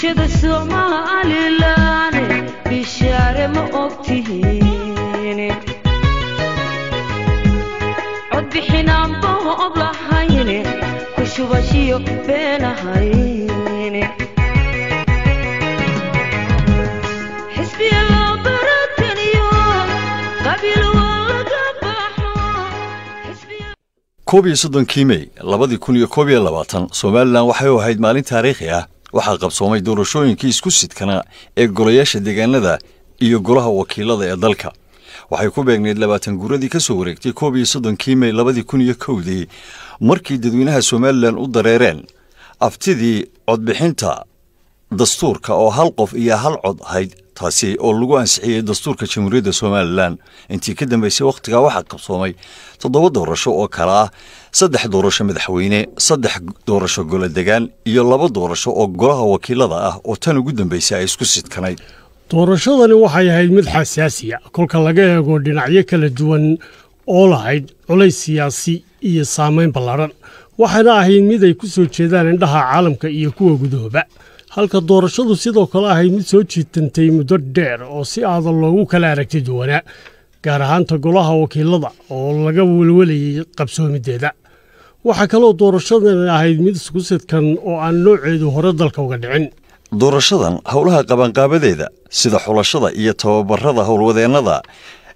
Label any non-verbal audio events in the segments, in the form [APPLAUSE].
bulshada somalilan bishaare ma ogtihiin codbixinaanba ob lahayn ku shubashiyo beenahayn koob iyo soddonkii mey labadii kun iyo koob iyo labaatan somalilan waxay u ahayd maalin taariikhi ah waxaa qabsoomay doorashooyinkii isku sidkana ee golayaasha deegaanada iyo golaha wakiilada ee dalka waxay ku beegnayd labaatan guuradii ka soo wareegtay koob iyo soddonkii mey labadii kun iyo kowdii markii dadweynaha somalilan u dareereen aftidii codbixinta dastuurka oo hal qof iyo hal cod ahayd taasi oo lagu ansixiyey dastuurka jamhuuriyadda somalilan intii ka dambaysay wakhtigaa waxaa qabsoomay toddoba doorasho oo kale ah saddex doorasho madaxweyne saddex doorasho golo degaan iyo laba doorasho oo golaha wakiilada ah oo tan ugu dambaysay ay isku sidkanayd doorashadani waxay ahayd mid xasaasiya kolka laga eego dhinacyo kala duwan oo lahayd culays siyaasi iyo saamayn ballaran waxaana ahayd mid ay ku soo jeedaan indhaha caalamka iyo kuwa gudahooba halka doorashadu sidoo kale ahayd mid soo jiitantay muddo dheer oo si aadan loogu kala aragti duwanaa gaar ahaanta golaha wakiilada oo laga welwelayay qabsoomideeda waxaa kaloo doorashadan ahayd mid isku sidkan oo aan nooceedu hore dalka uga dhicin doorashadan howlaha qabanqaabadeeda sida xulashada iyo tababarada howlwadeennada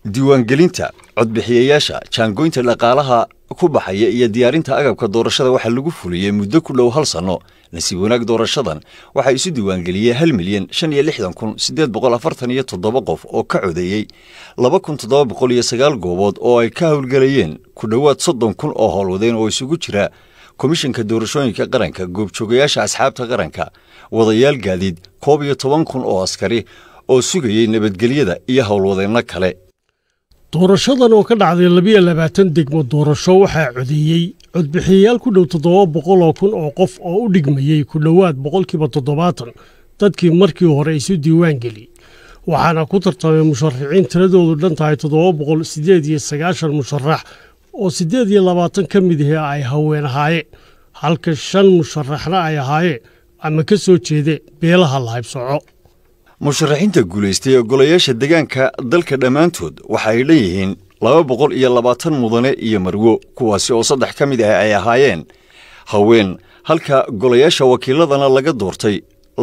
diiwaangelinta codbixiyayaasha jaangoynta dhaqaalaha ku baxaya iyo diyaarinta agabka doorashada waxaa lagu fuliyey muddo ku dhow hal sanno nasiib wanaag doorashadan waxaa isu diiwaangeliyey hal milyan shan iyo lixdan kun siddeed boqol afartan iyo toddoba qof oo ka codeeyey laba kun toddoba boqol iyo sagaal goobood oo ay ka howlgelayeen ku dhowaad soddon kun oo howlwadeen oo isugu jira komishanka doorashooyinka qaranka goobjoogayaasha asxaabta qaranka wadayaal gaadiid koob iyo toban kun oo askari oo sugayey nabadgelyada iyo howlwadeenno kale doorashadan oo ka dhacday labiyo labaatan degmo doorasho waxaa codeeyey codbixiyayaal ku dhow toddoba boqol oo kun oo qof oo u dhigmayey ku dhowaad boqolkiiba toddobaatan dadkii markii hore isu geliyey waxaana ku tartamay musharaxiin tiradoodu dhan tahay toddoba boqol siddeed iyo sagaashan musharax oo siddeed iyo labaatan ka mid ahi ay haween ahaayeen halka shan musharaxna ay ahaayeen ama ka soo jeede beelaha lahaybsoco musharaxiinta guulaystay ee golayaasha deegaanka dalka dhammaantood waxa ay leeyihiin laba boqol iyo labaatan mudane iyo marwo kuwaasi oo saddex ka mid ah ay ahaayeen haween halka golayaasha wakiiladana laga doortay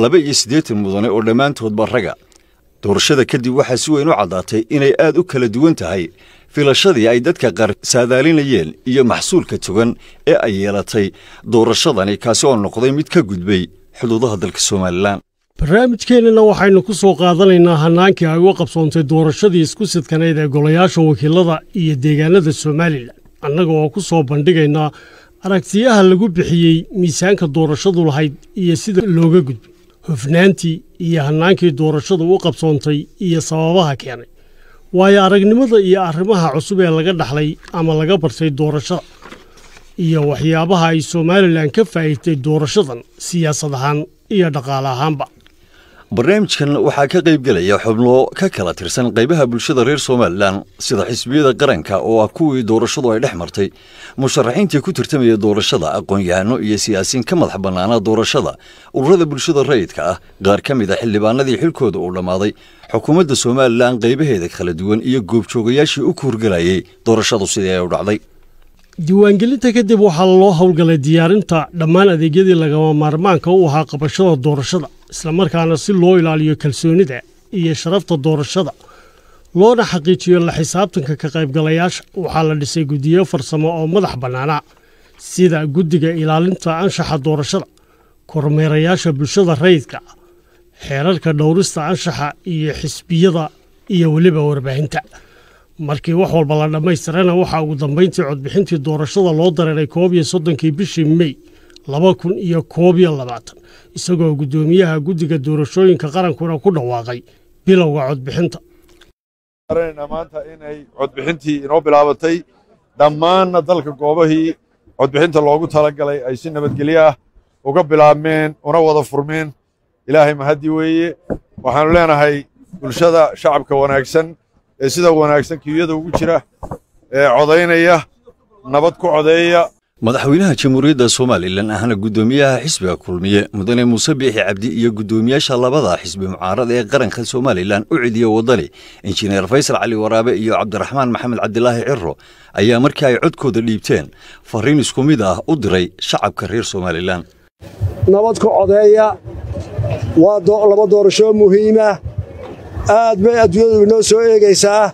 laba iyo siddeetan mudane oo dhammaantoodba ragga doorashada kadib waxaa si weyn u caddaatay inay aad u kala duwan tahay filashadii ay dadka qaar saadaalinayeen iyo maxsuulka togan ee ay yeelatay doorashadani kaasi oo noqday mid ka gudbay xuduudaha dalka somalilan barnaamijkeennana waxaynu ku soo qaadanaynaa hannaankii ay uga qabsoontay doorashadii isku sidkanayd ee golayaasha wakiilada iyo deegaanada somalilan annaga oo ku soo bandhigaynaa aragtiyaha lagu bixiyey miisaanka doorashadu lahayd iyo sida looga gudbay hufnaantii iyo hannaankii doorashadu u qabsoontay iyo sababaha keenay waayo aragnimada iyo arrimaha cusub ee laga dhaxlay ama laga bartay doorashada iyo waxyaabaha ay somalilan ka faa'iidtay doorashadan siyaasad ahaan iyo dhaqaale ahaanba barnaamijkan waxaa ka qayb qaybgelaya xubno ka kala tirsan qaybaha bulshada reer somalilan sida xisbiyada qaranka oo ah kuwii doorashadu ay dhex martay musharaxiintii ku tirtamaya doorashada aqoon-yahano iyo siyaasiin ka madax bannaanaa doorashada ururada bulshada rayidka ah qaar ka mid a xildhibaanadii xilkooda uu dhammaaday xukuumadda somalilan qaybaheeda kala duwan iyo goobjoogayaashii u kuurgalayay doorashadu sidii ay u dhacday diiwaangelinta kadib waxaa loo howlgalay diyaarinta dhammaan adeegyadii lagama maarmaanka u ahaa qabashada doorashada islamarkaana si loo ilaaliyo kalsoonida iyo sharafta doorashada loona xaqiijiyo la xisaabtanka ka qaybgalayaasha waxaa la dhisay guddiyo farsamo oo madax bannaana sida guddiga ilaalinta anshaxa doorashada kormeerayaasha bulshada rayidka xeerarka dhowrista anshaxa iyo xisbiyada iyo weliba warbaahinta markii wax walba la dhammaystirana waxaa ugu dambayntii codbixintii doorashada loo dareeray koob iyo soddonkii bishii mey laba kun iyo koob iyo labaatan isagoo guddoomiyaha guddiga doorashooyinka qarankuna ku dhawaaqay bilowga codbixinta maanta inay codbixintii inoo bilaabatay dhammaanna dalka goobahii codbixinta loogu talagalay ay si nabadgelyo ah uga bilaabmeen una wada furmeen ilaahay mahaddi weeye waxaanu leenahay bulshada shacabka wanaagsan ee sida wanaagsan kiyada ugu jira ee codaynaya nabad ku codeeya madaxweynaha jamhuuriyadda somalilan ahna guddoomiyaha xisbiga kulmiye mudane muuse biixi cabdi iyo guddoomiyaasha labada xisbi mucaarada ee qaranka somalilan u celiya waddani injineer faysal cali waraabe iyo cabdiraxmaan maxamed cabdilaahi ciro ayaa markii ay codkooda dhiibteen fariin isku mid ah u diray shacabka reer somalilan nabad ku codeeya waa laba doorasho muhiima ah. aad bay adduunyadu inoo soo eegaysaa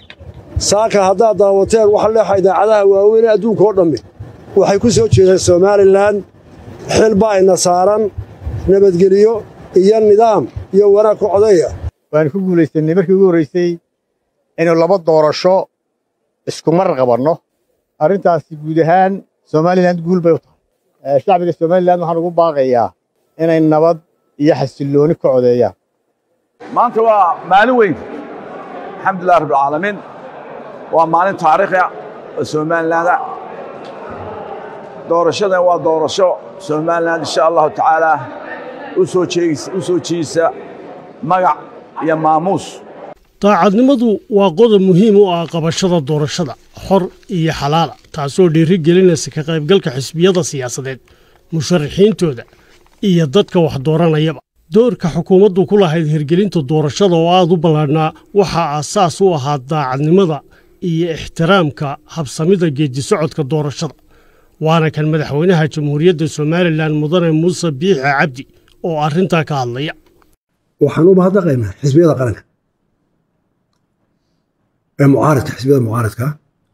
saaka haddaad daawateen wax leexa idaacadaha waaweyn adduunkaoo dhammi waxay ku soo jeedeen somalilan xilbaa ina saaran nabadgeliyo iyo nidaam iyo wanaag ku codaya waan ku guulaysanay markii ugu horraysay inuu laba doorasho iskumar qabanno arrintaasi guud ahaan somalilan guul bay u tahay shacbiga somalilan waxaan ugu baaqayaa inay nabad iyo xasilooni ka codeeyaan maanta waa maalin weyn alxamdulilah rabbilcaalamiin waa maalin taariikha oo somalilan doorashadan waa doorasho somalilan insha allahu tacaala usoo usoo jeedisa magac iyo maamuus daacadnimadu waa qodob muhiim u ah qabashada doorashada xor iyo xalaala taasoo dhiiri gelinaysa ka qaybgalka xisbiyada siyaasadeed musharaxiintooda iyo dadka wax dooranayaba doorka xukuumaddu ku lahayd hirgelinta doorashada oo aad u ballaadhnaa waxaa aasaas u ahaa daacadnimada iyo ixtiraamka habsamida geeddisocodka doorashada waana kan madaxweynaha jamhuuriyadda somalilan mudane muuse biixe cabdi oo arrintaa ka hadlaya waxaan u mahadnaqaynaa xisbiyada qaranka ee mucaaradka xisbiyada mucaaradka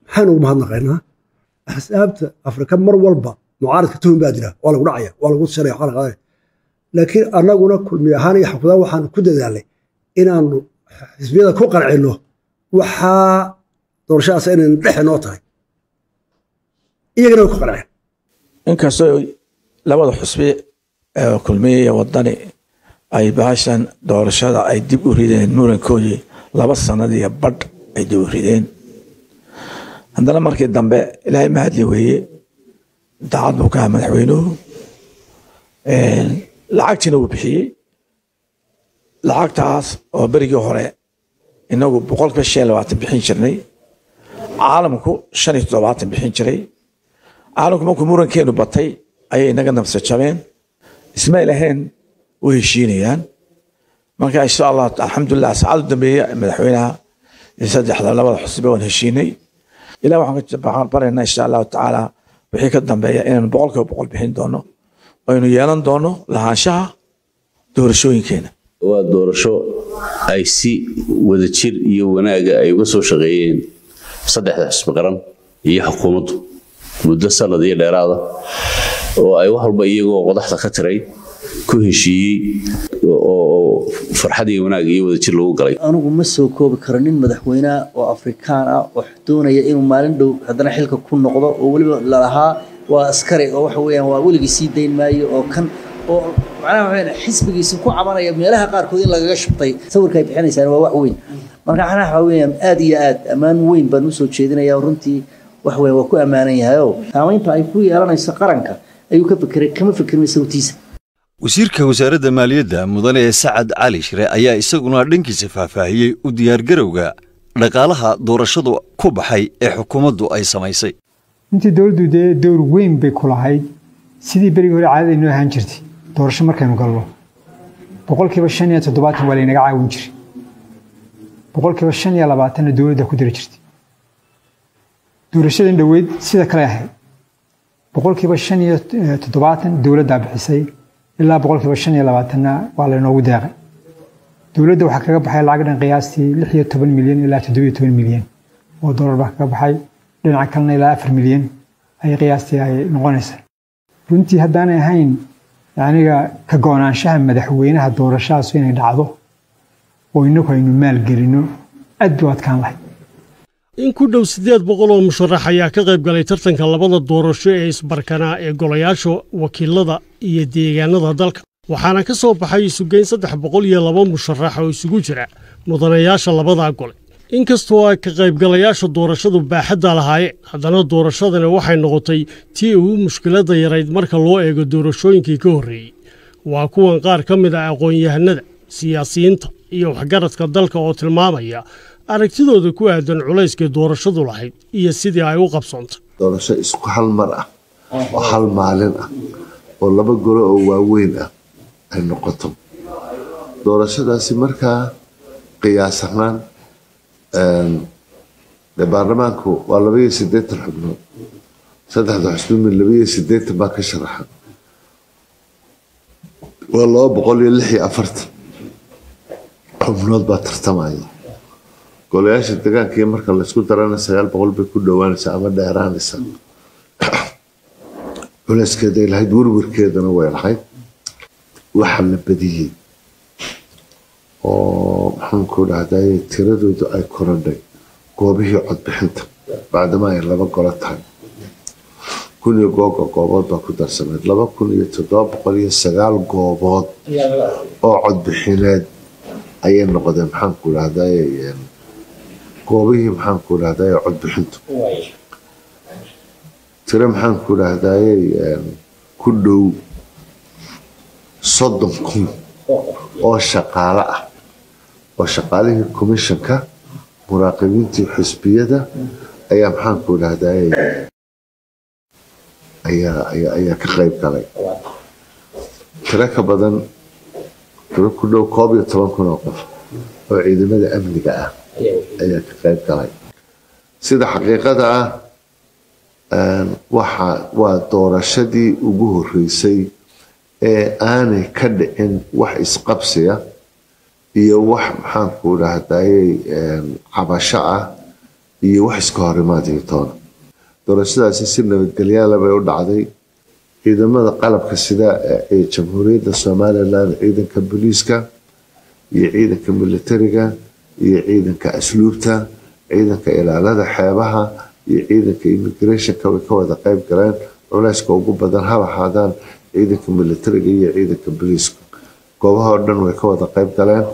maxaynu ugu mahadnaqaynaa axsaabta afrika mar walba mucaaradka tuhun baa jira waa lagu dhacaya waa lagu sharaya waa laqaadaya laakiin annaguna kulmi ahaan iyo xakudaa waxaan ku dadaalnay inaannu xisbiyada ku qarcino waxaa doorashadaas inayna dhexe noo tahay iyagana way ku qanceen inkastoo labada xusbi ee kulmiye iyo wadani ay baashan doorashada ay dib u rideen murankoodii laba sanad iyo badh ay dib u rideen haddana markii dambe ilaahay mahadli weeye daacad buu ka kaha madaxweynuhu lacagtiina wuu bixiyey lacagtaas oo berigii hore inagu boqolkiiba shan iyo labaatan bixin jirnay caalamku shan iyo toddobaatan bixin jiray caalamku markuu murankeenu batay ayay inaga nabsa jabeen ismay lahayn u heshiinayaan marka insha allah alxamdulilah saacadu dambeeye madaxweynaha saddexda labada xusbe waan heshiinay ilaa waxaan ka baraynaa insha allahu tacaala wixii ka dambeeya inaan boqolkiiba boqol bixin doono aynu yeelan doono lahaanshaha doorashooyinkeena waa doorasho ay si wadajir iyo wanaaga ay uga soo shaqeeyeen saddexda xusbe iyo xukuumaddu muddo sanad iyo dheeraada oo ay wax walba iyagoo qodaxda ka tirayd ku heshiiyey oo farxad wanaag iyo wadajir lagu galay anigu ma soo koobi karo nin madaxweyneha oo afrikaan ah oo doonaya inuu maalin dhow haddana xilka ku noqdo oo weliba lalahaa waa askari oo waxa weeyaan waa weligii sii dayn maayo oo kan oo macnaha waxaa xisbigiisa ku cabanaya meelaha qaarkood in lagaga shubtay sawirka ay bixinaysaan waa wax weyn marka waxaa waxaa weeyaan aad iyo aad ammaan weyn baan usoo jeedinayaa runtii wax weyn waa ku ammaanan yahayo saamaynta ay ku yeelanayso qaranka ayuu ka fekeray kama fekerma sawtiisa wasiirka wasaaradda maaliyadda mudane sacad cali shire ayaa isaguna dhankiisa faahfaahiyey u diyaargarowga dhaqaalaha doorashadu ku baxay ee xukuumaddu ay samaysay intii dowladdu dee dowr weyn bay ku lahayd sidii berigii hore caadada inoo ahaan jirtay doorasho markaynu galno boqolkiiba shan iyo toddobaatan waa laynaga caawin jiray boqolkiiba shan iyo labaatanna dowladda ku diri jirtay duurashadan dhaweyd sida kale ahayd boqolkiiba shan iyo toddobaatan dowladdaa bixisay ilaa boqolkiiba shan iyo labaatanna waa laynoogu deeqay dowladda waxaa kaga baxay lacag dhan qiyaastii lix iyo toban milyan ilaa toddobiyo toban milyan oo dollar baa kaga baxay dhinaca kalena ilaa afar milyan ayay qiyaastii ay noqonaysa runtii haddaanay ahayn yaniga ka goonaanshaha madaxweynaha doorashadaas inay dhacdo oo inaku aynu maalgelinno aad buu adkaan lahayd in ku dhow siddeed boqol oo musharax ayaa ka qayb galay tartanka labada doorasho ee isbarkanaa ee golayaasha wakiilada iyo deegaanada dalka waxaana ka soo baxay isugeyn saddex boqol iyo laba musharax oo isugu jira mudanayaasha labadaa gole inkastoo ay ka qaybgalayaasha doorashadu baaxadda lahaayeen haddana doorashadani waxay noqotay tii ugu mushkiladda yarayd marka loo eego doorashooyinkii ka horreeyey waa kuwan qaar ka mid ah aqoon-yahanada siyaasiyiinta iyo waxgaradka dalka oo tilmaamaya aragtidooda ku aadan culayskay doorashadu lahayd iyo sidii ay u qabsoontay doorasho isku hal mar ah oo hal maalin ah oo laba golo oo waaweyn ah ay noqoto doorashadaasi markaa qiyaas ahaan ehm, baarlamaanku waa labaiyo sideetan xubnood saddexda xusbumi labaiyo siddeetan baa ka sharaxa waa laba boqol iyo lix iyo afartan xubnood baa tartamaya golayaasha deegaankii marka laisku darana sagaal boqol bay ku dhowaanaysa ama dheeraanaysa [CLEARS THROAT] culeyskeeday lahayd werwerkeedana way lahayd waxa la badiyey oo maxaanku dhahday tiradoodu ay korandhay goobihii codbixinta bacdama ay laba golo tahay kun iyo googa goobood baa ku darsamayd laba kun iyo toddoba boqol iyo sagaal goobood oo codbixineed ayay noqdeen maxaanku dhahday goobihii maxaanku idhahdaye codbixintu tiro maxaanku idhahdaye ehm, ku dhow soddon kun oo shaqaale ah oo shaqaalihii commishanka muraaqibiintii xisbiyada ayaa maxaanku idhahdaye ayaa ka qayb galay tiro ka badan tiro ku dhow koob iyo toban kun oo qof oo ciidamada amniga ah ayaad ka qayb galay sida xaqiiqada ah ehm, waxa waa doorashadii ugu horeysay ee aanay ka dhicin wax isqabsiya iyo wax maxaanku dhahdaayey ehm, cabasho ah iyo wax iska horimaad iyo toona doorashadaasi si nabadgelyaala bay u dhacday ciidamada qalabka sida eh, ee jamhuuriyadda somalilan ciidanka booliiska iyo ciidanka militariga iyo ciidanka asluubta ciidanka ilaalada xeebaha iyo ciidanka immigrationka way ka wada qayb galeen culayska ugu badan haba ahaadaan ciidanka militariga iyo ciidanka boliiska goobahoo dhan way ka wada qayb galeen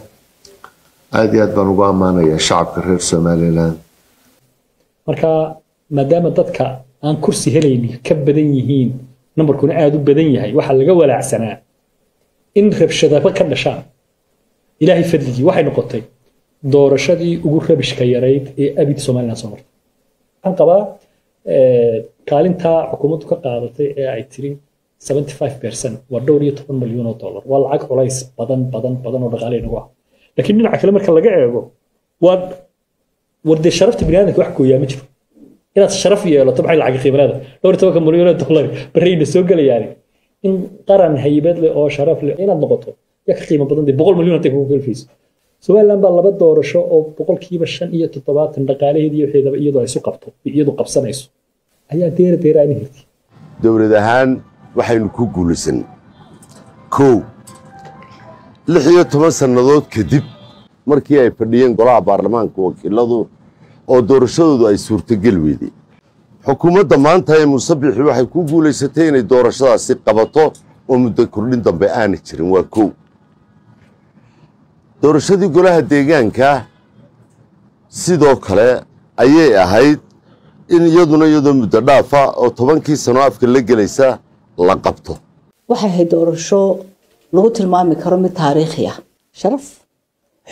aada iyo aad baan ugu ammaanayaa shacabka reer somalilan marka maadaama dadka aan kursi helaynin ka badan yihiin nambarkuna aada u badan yahay waxaa laga walaacsanaa in rabshadaba ka dhashaan ilaahay fadligii waxay noqotay doorashadii ugu rabishka yarayd ee abid somalilan soo martay waxaan qabaa kaalintaa xukuumaddu ka qaadatay ee ay tiri waa dhowr iyo toban milyuun oo dollar waa lacag culays badan badan badan oo dhaqaale inagu ah laakiin dhinaca kale marka laga eego waad wardee sharafta biniaadanka wax gooyaa ma jiro inaad sharaf yeelato maxay lacag qiimalada dhowr iyo tobanka milyuun oo dollar barayna soo gelayaan in qaran haybad leh oo sharaf leh inaad noqoto yaa qiimo badan dee boqol milyuun hantay kugu kelfayso somalilan baa laba doorasho oo boqolkiiba shan iyo toddobaatan dhaqaalaheedi waxeedaba iyadoo isu qabto iyadu qabsanayso ayaa deera deeraani hirti dowlad ahaan waxaynu ku guulaysan kow lix iyo toban sannadood kadib markii ay fadhiyeen golaha baarlamaanka wakiiladu oo doorashadoodu ay suurtogel weydeen xukuumadda maanta ee musabixi waxay ku guulaysatay inay doorashadaasi qabato oo muddo kordhin dambe aana jirin waa kow doorashadii golaha deegaanka sidoo kale ayay ahayd in iyaduna iyadoo muddo dhaafa oo tobankii sano afka la gelaysa la qabto waxay ahayd doorasho lagu tilmaami karo mid taariikhi ah sharaf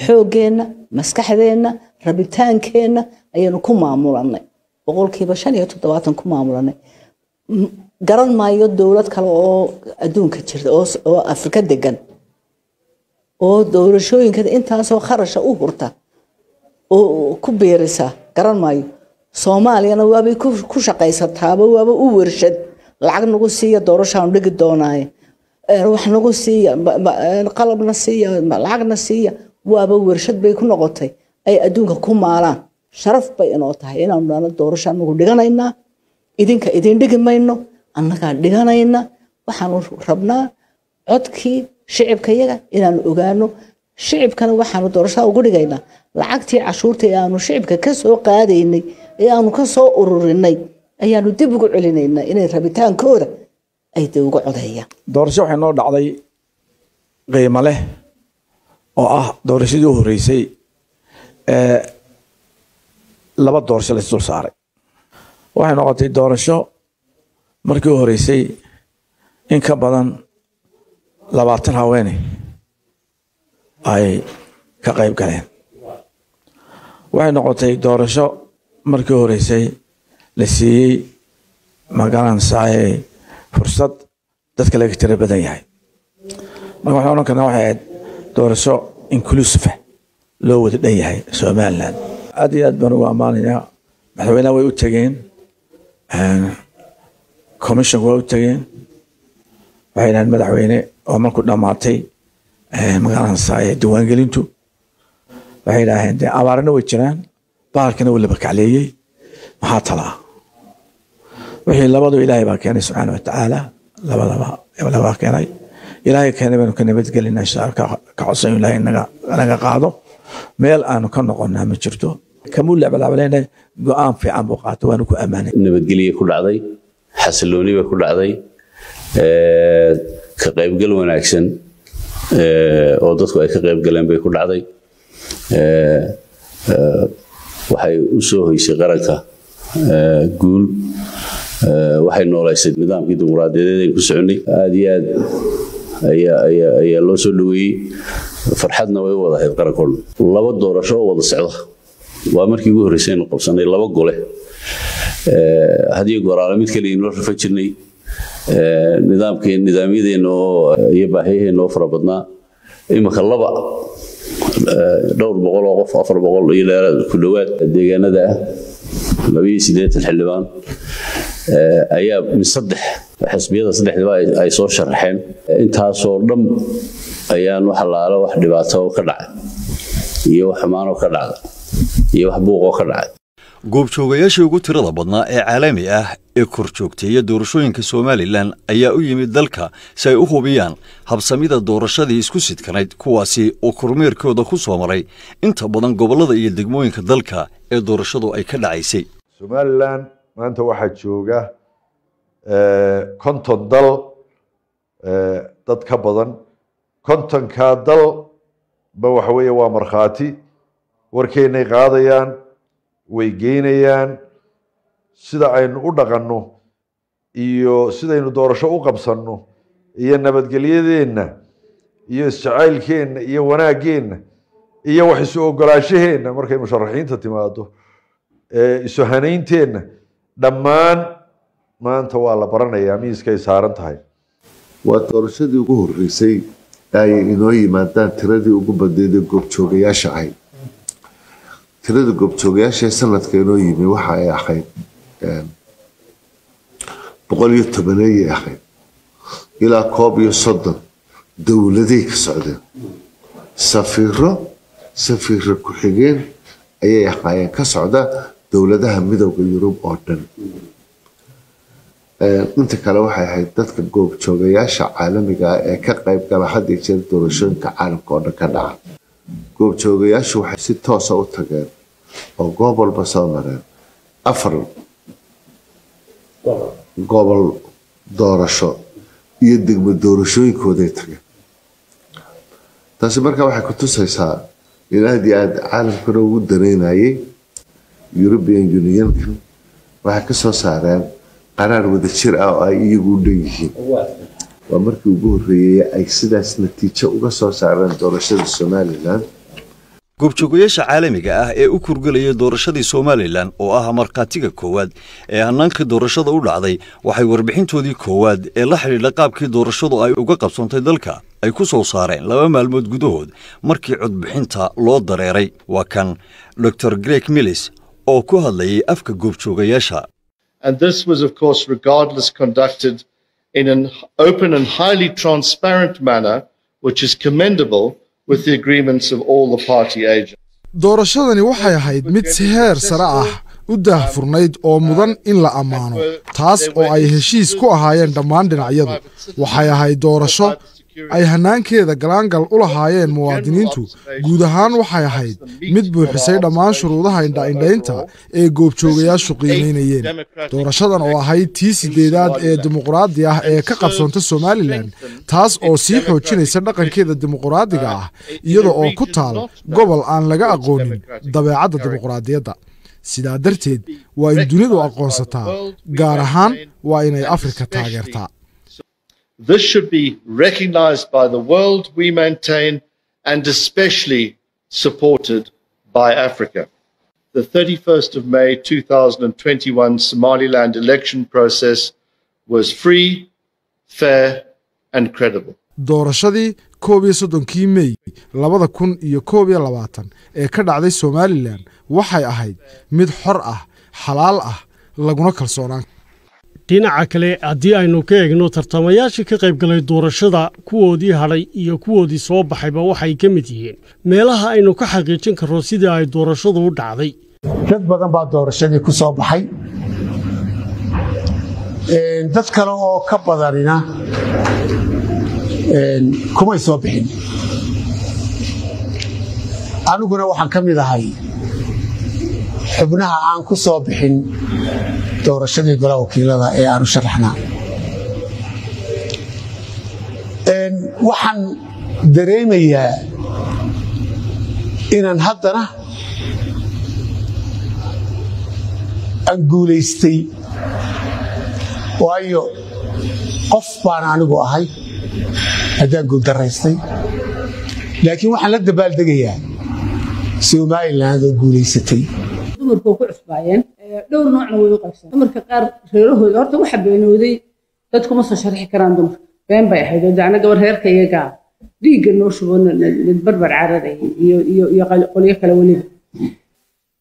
xooggeenna maskaxdeenna rabitaankeenna ayaanu ku maamulanay boqolkiiba shan iyo toddobaatan ku maamulanay garan maayo dowlad kale oo adduunka jirta oo afrika degan oo doorashooyinkada intaasoo kharasha u hurta oo ku biirisa garan maayo soomaaliyana waabay ku shaqaysataaba waaba u warshad lacag nagu siiya doorashaan dhigi doonaaye wax nagu siiya qalabna siiya lacagna siiya waaba warshad bay ku noqotay ay adduunka ku maalaan sharaf bay inoo tahay inaanu dhano doorasho anagu dhiganaynaa idinka idin dhigi mayno annagaa dhiganayna waxaanu rabnaa codkii shicibkayaga inaanu ogaano shicibkana waxaanu doorashada ugu dhigaynaa lacagtii cashuurta ee aanu shicibka kasoo qaadaynay ee aanu kasoo ururinay ayaanu dib ugu celinaynaa inay rabitaankooda ay de uga codeeyaan doorasho waxay noo dhacday qiimo leh oo ah doorashadii u horeysay laba doorasho la laisdul saaray waxay noqotay doorasho markii u horeysay in ka badan labaatan haweene ay ka qayb galeen waxay noqotay doorasho markii horeysay la siiyey magaranaysaay fursad dadka laga tiro badan yahay marka waxaan odhan waxay ahayd doorasho inclusive ah loo wada dhan yahay somaliland aad iyo aad baan ugu ammaanayaa madaxweynaha way u tageen commissionka waa u tageen waxaynaan madaxweyne oo markuu dhammaatay eh, magaalada hansaaye waxay idhaaheen dee abaarina way jiraan bahalkina wuu labakacleeyey maxaa talaa wixii labadu ilaahay baa keenay subxaana watacaala labadaba labaa keenay ilaahay keenay baynu ka nabadgelina ka codsan ilaahay naga qaado meel aanu ka noqonaa ma jirto kamuu labalabaleynay go-aan fiican buu qaatay waanu ku ammaanay nabadgelye ku dhacday xasilooni bay ku dhacday ka qaybgal wanaagsan oo dadku ay ka qaybgaleen bay ku dhacday waxay u soo hoysay qaranka guul waxay noolaysay nidaamkii dimuqraadiyadeed aynu ku soconay aad iyo aad ayaa loo soo dhaweeyey farxadna way u wada ahayd qarankoon laba doorasho oo wada socda waa markii ugu horreysay aynu qabsanay laba gole had goor aale mid keliya inoo rafa jirnay nidaamyadeenna oo iyo baahiyaheena oo fara badnaa iminka laba dhowr boqol oo qof afar boqol iyo ku dhowaad deegaanada ah labaiyo siddeetan xildhibaan ayaa saddex xisbiyada saddexdaba ay soo sharaxeen intaasoo dhan ayaan wax laala wax dhibaato ka dhacay iyo wax xumaanoo ka dhacda iyo wax buuqoo ka dhacay goobjoogayaashii ugu tirada badnaa ee caalami ah ee korjoogteeya doorashooyinka somalilan ayaa u yimid dalka si ay u hubiyaan habsamida doorashadii isku sidkanayd kuwaasi oo kormeerkooda ku soo maray inta badan gobollada iyo degmooyinka dalka ee doorashadu ay ka dhacaysay somalilan maanta waxaa jooga eh, konton dal eh, dad ka badan kontonkaa dal ba waxa weeye waa markhaati warkeenay qaadayaan way geynayaan sida aynu u dhaqanno iyo sidaynu doorasho u qabsanno iyo nabadgelyadeenna iyo isjacaylkeenna iyo wanaaggeenna iyo wax isu ogolaashaheenna markay musharaxiinta timaado isu hanaynteenna dhammaan maanta waa la baranayaa miiskay saaran tahay waa doorashadii ugu horeysay ay inoo yimaadaan tiradii ugu badneed ee goobjoogayaasha ahayd tirada goobjoogayaashaee sanadka inoo yimi waxa ay ahayd boqol iyo tobaneeyay ahayd ilaa koob iyo soddon dowladay ka socdeen safiiro safiiro ku-xigeen ayay ahaayeen ka socda dowladaha midowda yurub oo dhan inta kale waxay ahayd dadka goobjoogayaasha caalamiga ah ee ka qayb gala hadda jeer doorashooyinka caalamka oo dhan ka dhaca goobjoogayaashu waxay si toosa ah u tageen oo gobolba soo mareen afar gobol doorasho iyo degmo doorashooyinkooday tageen taasi markaa waxay ku tusaysaa in aada iyo aad caalamkana ugu danaynayay european unionka waxay kasoo saareen qaraar wadajir ah oo ay iyagu u dhan yihiin waa markii ugu horreeyay ay sidaas natiijo uga soo saareen doorashada somalilan goobjoogayaasha caalamiga ah ee u kurgelaya doorashadii somalilan oo ah markhaatiga koowaad ee hannaankii doorashada u dhacday waxay warbixintoodii koowaad ee la xidhiidha qaabkii doorashadu ay uga qabsantay dalka ay ku soo saareen laba maalmood gudahood markii codbixinta loo dareeray waa kan dor greg millis oo ku hadlayay afka goobjoogayaasha doorashadani waxay ahayd mid si heer sare ah u daahfurnayd oo mudan in la ammaano taas oo ay heshiis ku ahaayeen dhammaan dhinacyadu waxay ahayd doorasho ay hannaankeeda galaangal u lahaayeen muwaadiniintu guud ahaan waxay ahayd mid buuxisay dhammaan shuruudaha indhaindhaynta ee goobjoogayaashu qiimaynayeen doorashadan oo ahayd tii sideedaad ee dimuqraadi ah ee ka qabsoonta somalilan taas oo sii xoojinaysa dhaqankeeda dimuquraadiga ah uh, iyada oo ku taal gobol aan laga aqoonin dabeecadda dimuqraadiyadda sidaa darteed waa in dunidu aqoonsataa gaar ahaan waa inay afrika taageertaa This should be recognized by the world, we maintain, and especially supported by Africa. The 31st of May 2021 Somaliland election process was free, fair, and credible. doorashadii koob iyo soddonkii mey labada kun iyo koob iyo labaatan ee ka dhacday somalilan waxay ahayd mid xor ah xalaal ah laguna kalsoonaan dhinaca kale haddii aynu ka eegno tartamayaashii ka qaybgalay doorashada kuwoodii hadhay iyo kuwoodii soo baxayba waxay ka mid yihiin meelaha aynu ka xaqiijin karno sidii ay doorashadu u dhacday dad badan baa doorashadii ku soo baxay dad kale oo ka badanina kumay soo bixin aniguna waxaan ka mid ahay xubnaha aan ku soo bixin doorashadii golaha wakiilada ee aan u sharaxnaa waxaan dareemayaa inaan haddana aan guulaystay waayo qof baan anigu ahay haddaan guuldaraystay laakiin waxaan la dabaaldegayaa somalilan oo guulaysatay dhowr noocna way u qaybsan dumarka qaar reerahooda horta waxa beenooday dadkuma soo sharxi karaan dumarka been bay ahayd oo dacna gabar reerka iyagaa dhiigga noo shuboo barbar cararaya iyo iyo iyo qolyo kale weliba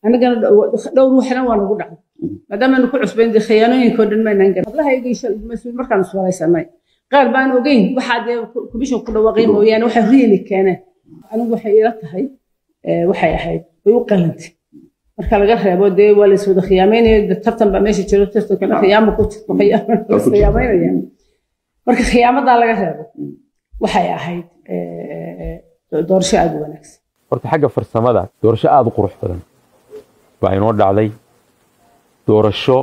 anagana dhowr waxna waa nagu dhacay maadaamaanu ku cusbayn dee khiyaanooyinka oo dhan maynaan garan hadlahaygii mas-uul markaan iswaraysanay qaar baan ogeyn waxaa dee komishan ku dhawaaqay mooyaane waxa riili keeneen anigu waxay ila tahay eh, waxay ahayd way u qalantay marka laga reebo dee waa la iswada khiyaamaynaya tartan baa meesha jiro tartankana khiyaamo ku jirto marka khiyaamadaa laga reebo waxay ahayd doorasho aada u wanaagsan horta xagga farsamada doorasho aada u qurux badan baa inoo dhacday doorasho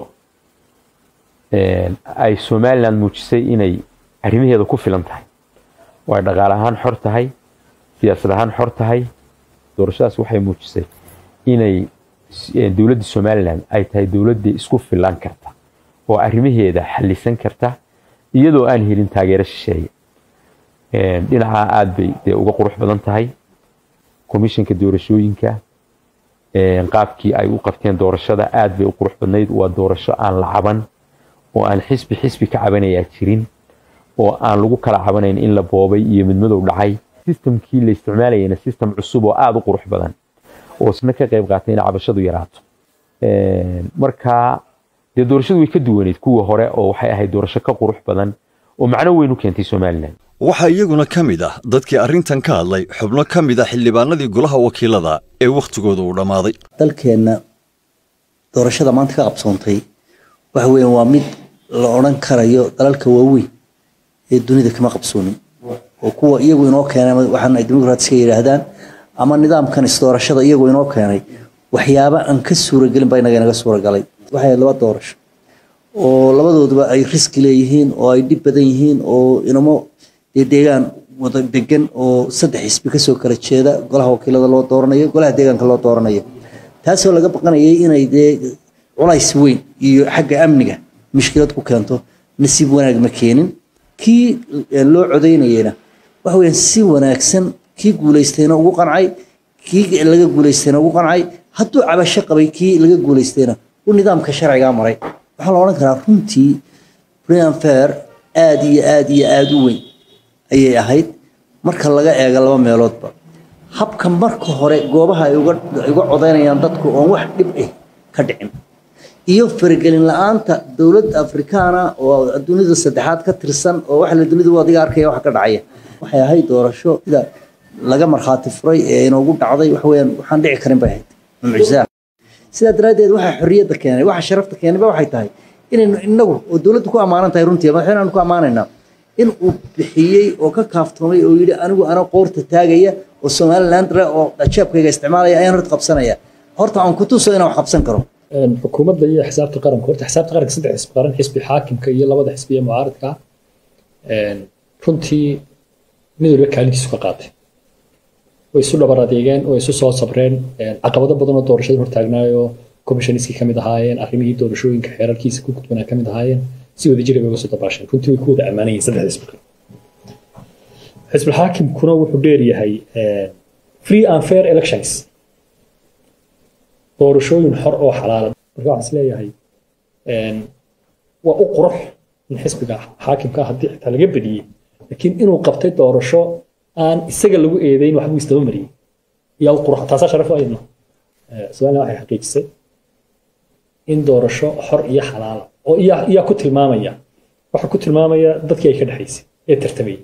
ay somalilan muujisay inay arrimaheeda ku filan tahay way dhaqaale ahaan xor tahay siyaasad ahaan xor tahay doorashadaas waxay muujisay inay dowladda somalilan ay tahay dowladda isku filan karta oo arrimaheeda xallisan karta iyadoo aan helin taageero shisheeye dhinacaa aada bay dee uga qurux badan tahay komishanka doorashooyinka qaabkii ay u qabteen doorashada aada bay u qurux badnayd waa doorasho aan la caban oo aan xisbi xisbi ka cabanayaa jirin oo aan lagu kala cabanayn in la boobay iyo mid dhacay sistamkii la isticmaalayana sistam cusub oo aada u qurux badan oo isna ka qayb qaatay ina cabashadu yaraato marka dee doorashadu way ka duwaneed kuwa hore oo waxay ahayd doorasho ka qurux badan oo macno weyn u keentay somalilan waxaa iyaguna ka mid ah dadkii arrintan ka hadlay xubno ka mid ah xildhibaanadii golaha wakiilada ee wakhtigooda uu dhammaaday dalkeenna doorashada maanta ka qabsoontay waxa weya waa mid la odhan karayo dalalka waaweyn ee dunida kama qabsoonin oo kuwa iyagu inoo keenay waxaana ay dimuqraatiska yidhaahdaan ama nidaamkan isdoorashada iyagoo inoo keenay waxyaaba aan ka suuragelin baa inaga inaga suuragalay waxay ahayd laba doorasho oo labadooduba ay riski leeyihiin oo ay dhib badan yihiin oo inamo deegaan wada degan oo saddex xisbi kasoo kala jeeda golaha wakiilada loo dooranayo golaha deegaanka loo dooranayo taasoo laga baqanayay inay dee culays weyn iyo xagga amniga mushkilad ku keento nasiib wanaag ma keenin kii eh, loo codaynayeyna waxa weyaan si wanaagsan kii guulaystayna ugu qancay kii laga guulaystayna ugu qancay hadduu cabasho qabay kii laga guulaystayna u nidaamka sharcigaa maray waxaa la odhan karaa runtii brian fair aada iyo aada iyo aada u weyn ayay ahayd marka laga eega laba meeloodba habka marka hore goobaha ay uga codaynayaan dadku oon wax dhib ah ka dhicin iyo faragelin la-aanta dowlad afrikaana oo dunida saddexaad ka tirsan oo waxa la dunida adiga arkaya wax ka dhacaya waxay ahayd doorasho sida laga markhaati furay ee inoogu dhacday waxa weyaan waxaan dhici karin bay ahayd mucjisaa sidaa daraaddeed waxaa xorriyadda keenay waxa sharafta keenayba waxay tahay inaynu innagu oo dowladdu ku ammaanan tahay runtii madaxweyneanu ku ammaanaynaa in uu bixiyey oo ka kaaftoomay oo yidhi anigu ana qoorta taagaya oo somaliland oo jeebkayga isticmaalaya ayaan horta qabsanaya horta aan ku tuso inaan wax qabsan karo xukuumadda iyo xisaabta qaranka horta xisaabta qaranka saddex xisbi qaran xisbi xaakimka iyo labada xisbi ee mucaaradka runtii mid waliba kaalintiisu ka qaatay way isu dhabar adeegeen oo isu soo sabreen caqabado badan doorashada hortaagnaayoo commissioniskii kamid ahaayeen arrimihii doorashooyinka xeerarkiisa ku gudbanaa kamid ahaayeen si wadajira ah bay uga soo dabaasheen runtii way ku wada ammaanayeen saddexda isbulkan xisbulxaakimkuna wuxuu dheeryahay free and fair elections doorashooyin xor oo xalaala marka waxaan isleeyahay waa u qurux in xisbiga xaakimka haddii xitaa laga badiyey laakiin inuu qabtay doorasho aan isaga lagu eedayn waxbuu istaba mariyey yaa u qurxa taasaa sharaf ayadna somalilan waxay xaqiijisay in doorasho xor iyo xalaala oo iyaa ku tilmaamaya waxaa ku tilmaamaya dadkii ay ka dhexaysay ee tartamayay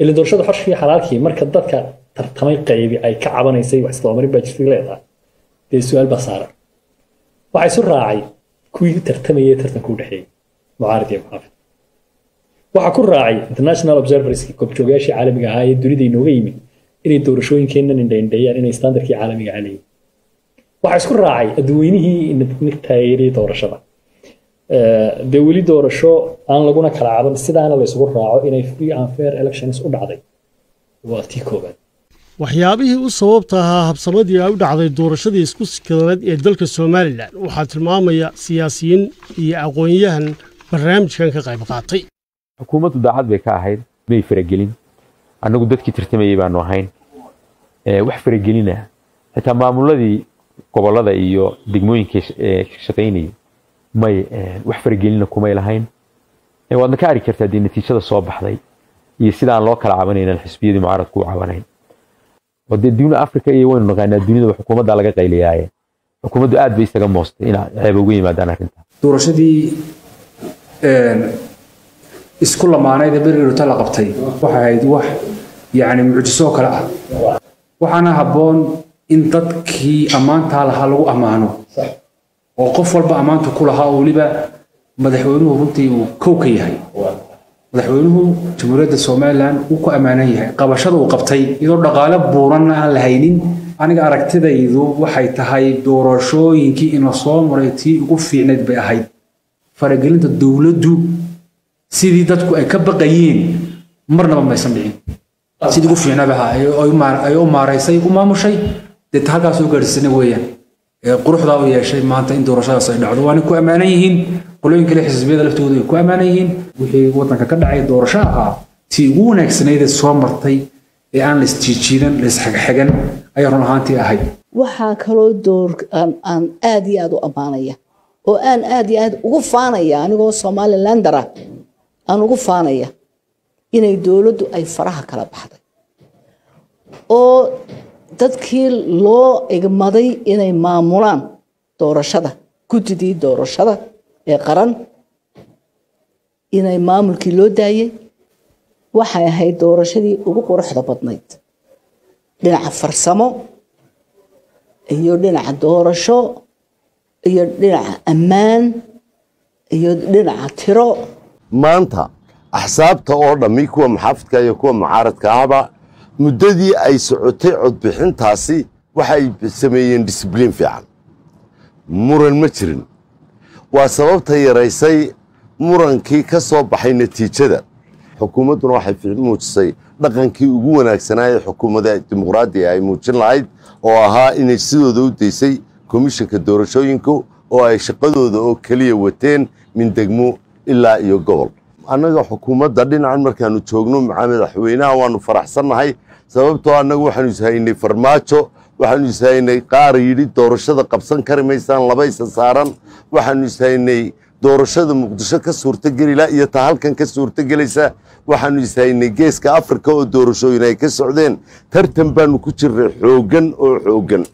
ilin doorashada xorshii iyo xalaalkii marka dadka tartamay qaybi ay ka cabanaysay wax islaamarin baa jirtay leedahay dee su-aal baa saaran waxaa isu raacay kuwii tartamayay tartanka u dhexeeyey mucaarid iyo muxaafid waxaa ku raacay international observerska kobjoogayaashii caalamiga ahaa ee dunida inooga yimid inay doorashooyinkeenna indhaindheeyaan inay standardkii caalamiga caleeyay waxaa isku raacay adduunweynihii mid doorashada dee weli doorasho aan laguna kala caban sidaana laysugu raaco inay free and fair elections u dhacday waa tii koobaad waxyaabihii u sababta ahaa habsamadii ay u dhacday doorashadii isku sikaleed ee dalka somalilan waxaa tilmaamaya siyaasiyiin iyo aqoonyahan barnaamijkan ka qayb qaatay xukuumaddu daacad bay ka ahayd may faragelin annagu dadkii tirtamayay baanu ahayn eh, wax faragelina xitaa maamuladii gobolada iyo degmooyinkai eh, shaqaynayay may eh, wax faragelina kumay lahayn waadna ka ari kartaa dee natiijada soo baxday iyo sidaan loo kala cabanaynan xisbiyadii mucaaradku u cabanayn dee duniya africa iyo waynu naqaanaa dunida xukuumadda laga qayliyaaye xukuumaddu aad bay isaga moostay inaa ceeb uga yimaadaan arrintaa doorashadii isku lamaanayda berigii dhunta la qabtay waxay ahayd wax yacni mucjisoo kale ah waxaana habboon in dadkii ammaantaa lahaa lagu ammaano oo qof walba ammaanta ku lahaa oo weliba madaxweynuhu runtii uu kow ka yahay madaxweynuhu jamhuuriyadda somalilan uu ku ammaanan yahay qabashada uu qabtay iyadoo dhaqaale buuranna aan lahaynin aniga aragtidaydu waxay tahay doorashooyinkii ina maray tii ugu fiicnayd bay ahayd faragelinta dowladdu sidii dadku ay ka baqayeen marnaba maysan dhicin sidii ugu fiicnaba ahaa ay u maaraysay u maamushay dee halkaas oo gaadhsiisana weeyaan quruxdaa u yeeshay maanta in doorashadaas ay dhacdo waana ku ammaanan yihiin qolooyin kale xisbiyada laftoodu ay ku ammaanan yihiin wixii waddanka ka dhacay doorasho ahaa tii ugu wanaagsanaydee soo martay ee aan la isjiijiidan la isxagxagan ayaa run ahaantii ahayd waxaa kaloo door aan aad iyo aad u ammaanaya oo aan aad iyo aad ugu faanaya anigoo somalilander ah aan ugu faanaya inay dowladdu ay faraha kala baxday oo dadkii loo igmaday inay maamulaan doorashada guddidii doorashada ee qaran inay maamulkii loo daayay waxay ahayd doorashadii ugu quruxda badnayd dhinaca farsamo iyo dhinaca doorasho iyo dhinaca ammaan iyo dhinaca tiro maanta axsaabta oo dhammi kuwa maxaafidka iyo kuwa mucaaradka ahba muddadii ay socotay codbixintaasi waxay sameeyeen disibliin fiican muran ma jirin waa sababta yaraysay murankii ka soo baxay natiijada xukuumadduna waxay muujisay dhaqankii ugu wanaagsanaa ee xukuumada dimuqraadiga ay muujin lahayd oo ahaa inay sidooda u daysay komishanka doorashooyinku oo ay shaqadooda oo keliya wateen min degmo ilaa iyo gobol annaga xukuumadda dhinacan markaanu joogno madaxweynaha waanu faraxsannahay sababtoo ah annaga waxaanu ishaynay farmaajo waxaanu ishaynay qaar yidhi doorashada qabsan kari maysaan labaysa saaran waxaanu ishaynay doorashada muqdisho ka suurtogelilah iyo ta halkan ka suurtogelaysa waxaanu ishaynay geeska afrika oo doorashooyin ay ka socdeen tartan baanu ku jirnay xooggan oo xooggan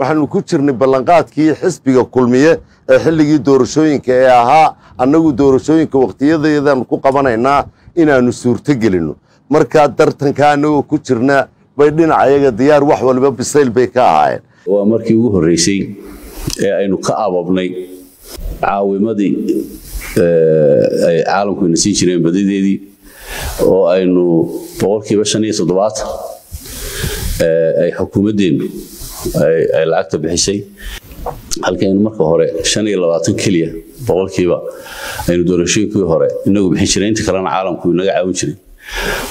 waxaanu ku jirnay ballanqaadkii xisbiga kulmiye ee xilligii doorashooyinka ee ahaa annagu doorashooyinka wakhtiyadeedaanu ku qabanaynaa inaanu suurto gelinno markaa dartanka annagoo ku jirna bay ayaga diyaar wax waliba bisayl bay ka ahaayeen waa markii ugu horreysay ee aynu ka ababnay caawimadii ay caalamku ina siin jireen badadeedii oo aynu boqolkiiba shan iyo toddobaatan ay xukuumaddeennu ay lacagta bixisay halkaynu marka hore keliya boqolkiiba aynu doorashooyinkii hore inagu bixin jireen inta kalena caalamku inaga caawin jiray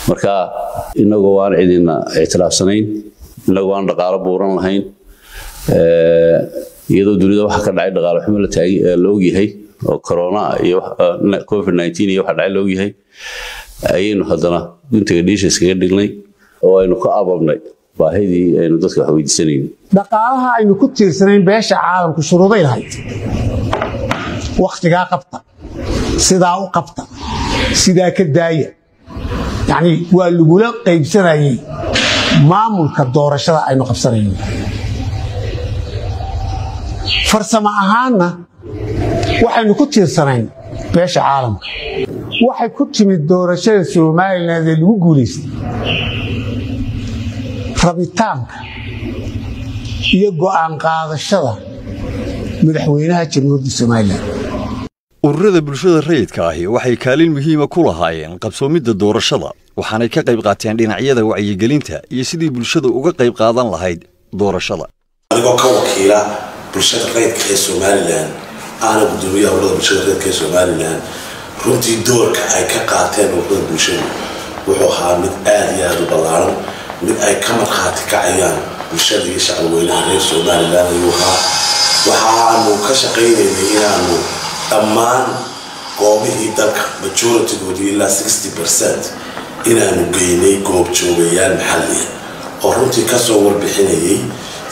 marka inagoo waan cidina ictiraafsanayn inagoo aan dhaqaalo buuran lahayn iyadoo dunida waxa ka dhacay dhaqaalo xumo la ogyahay oo corona iyo covid nineteen iyo waxa dhacay la ogyahay ayaynu haddana guntiga dhiisha iskaga dhignay oo aynu ka ababnay baahidii aynu dadka wax weydiisanayno dhaqaalaha aynu ku tiirsanayn beesha caalamku shuruuday lahayd wakhtigaa qabta sidaa u qabta sidaa ka daaya yacnii waa lagula qaybsanayey maamulka doorashada aynu qabsanayno farsamo ahaanna waxaynu ku tiirsanayn beesha caalamka waxay ku timid doorashada somalilan ee lagu guulaystay rabitaanka iyo go'aan qaadashada madaxweynaha jamhuuradda somalilan ururada bulshada rayidka ahi waxay kaalin muhiima ku lahaayeen qabsoomidda doorashada waxaanay ka qayb qaateen dhinacyada wacyigelinta iyo sidii bulshadu uga qayb qaadan lahayd doorashada anigoo ka wakiila bulshada rayidka ee somalilan aana gudoomiyaha ururada bulshada rayidka ee somalilan runtii doorka ay ka qaateen ururada bulshadu wuxuu ahaa mid aad iyo aada u ballaaran mid ay ka markhaati kacayaan bulshada iyo shacabweynaha reer somalilan ayuu ahaa waxaanu ka shaqaynaynay inaanu dhammaan goobihii dalka majoritigood ilaa sixty bercent inaanu geynay goobjoogayaal maxalliya oo runtii kasoo warbixinayay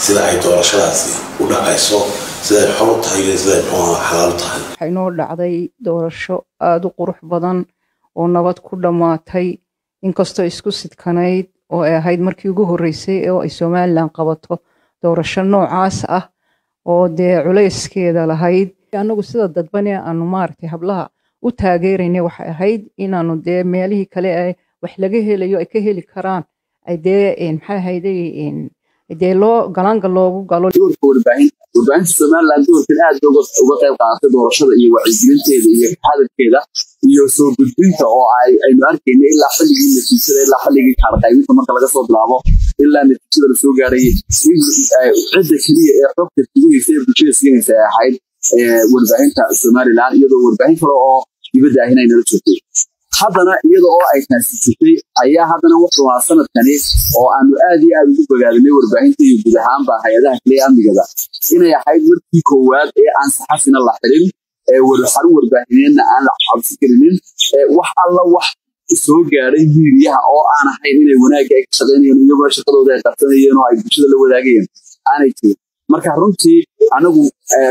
sida ay doorashadaasi u dhaqayso siday xor tahay iyo siday muxuuha xalaalo tahay waxay noo dhacday doorasho aada u qurux badan oo nabad ku dhammaatay inkastoo isku sidkanayd oo ay ahayd markii ugu horreysay oo ay somaliland qabato doorasho noocaas ah oo dee culayskeeda lahayd anagu sida dadbane aanu maaragtay hablaha u taageerayna waxay ahayd inaanu dee meelihii kale wax laga helayo ay ka heli karaan ay dee eh, maxaa ahayde eh, eh, dee loo galanga loogu galo warbaahinta somalilan doorkan aad uga qayb qaadatay doorashada iyo wacyigelinteeda iyo hadalkeeda iyo soo gudbinta oo aynu arkayna ilaa xilligii natiijada ilaa xilligii kaarqaybinta marka laga soo bilaabo ilaa natiijada lasoo gaarayay cidda keliya ee xogta siinaysa ee bulshada siinaysa ay ahayd warbaahinta somalilan iyadoo warbaahin kale oo dibadda ahinay nala joogtay haddana iyada oo ay taasi ayaa haddana wuxuu ahaa sanadkani oo aanu aad iyo aad ugu bagaalinay warbaahinta iyo guud ahaanba hay-adaha kale ee amnigada inay ahayd markii koowaad ee aan saxafina la xirin xarun warbaahinaenna aan la xabsi gelinin wax alla wax soo gaaday miiriyaha oo aan ahayn inay wanaagga ay ka shaqaynayeen iyaguna shaqadooda ay qabsanayeen oo ay bulshada la wadaagayeen aanay jirin marka runtii anagu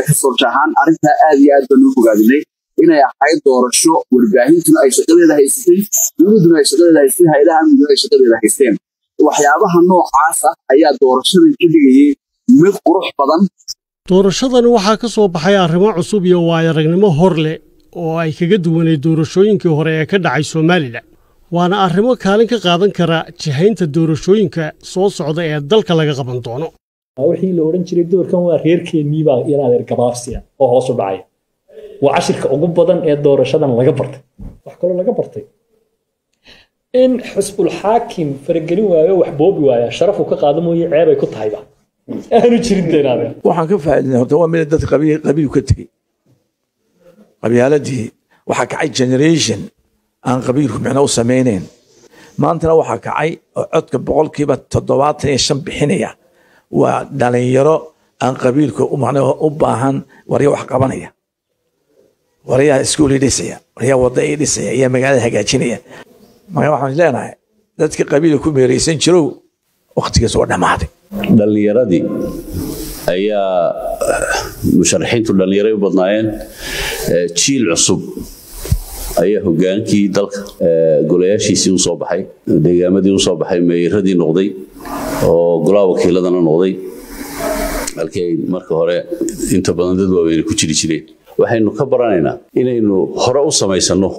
ka soobja arrintaa aad iyo aad baan u bogaadinay inay ahayd doorasho warbaahintuna ay shaqadeeda haysatay dowladuna ay shaqadeeda haystay hay-adaha amniguna ay shaqadeeda haysteen waxyaabaha noocaasa ah ayaa doorashadan ka dhigayay mid qurux badan doorashadan waxaa ka soo baxay arrimo cusub iyo waayaragnimo hor leh oo ay kaga duwanay doorashooyinkii hore ee ka dhacay somalilan waana arrimo kaalin ka qaadan kara jihaynta doorashooyinka soo socda ee dalka laga qaban doono wixii la odhan jiray doorkan waa reerkeennii baa inaad ergabaabsiya oo hoosu dhacaya waa cashirka ugu badan ee doorashadan laga bartay wax kaloo laga bartay in xusbulxaakim faragelin waayo wax boobi waaya sharafu ka qaada mooye ceebay ku tahayba aanu jirin deenaadeen waxaan ka faa'iidinay horta waa mid dadka qabiilu ka tegey qabyaaladii waxaa kacay generation aan qabiilku micno u samaynayn maantana waxaa kacay oo codka boqolkiiba toddobaatan iyo shan bixinaya waa dhalinyaro aan qabiilku u baahan warya wax qabanaya warayaa iskuul i dhisaya warayaa wada i dhisaya ayaa magaalada hagaajinaya marka waxaan leenahay dadka qabiila ku meeraysan jirow wakhtigiis waa dhammaaday dhallinyaradii ayaa musharaxiintu dhallinyaray u badnaayeen jiil cusub ayaa hogaankii dalka golayaashiisii u soo baxay deegaamadii u baxay meyiradii noqday oo golaha wakiiladana noqday halkii ay marka hore inta badan dad waaweyne ku jiri jireen waxaynu ka baranaynaa inaynu hore u samaysano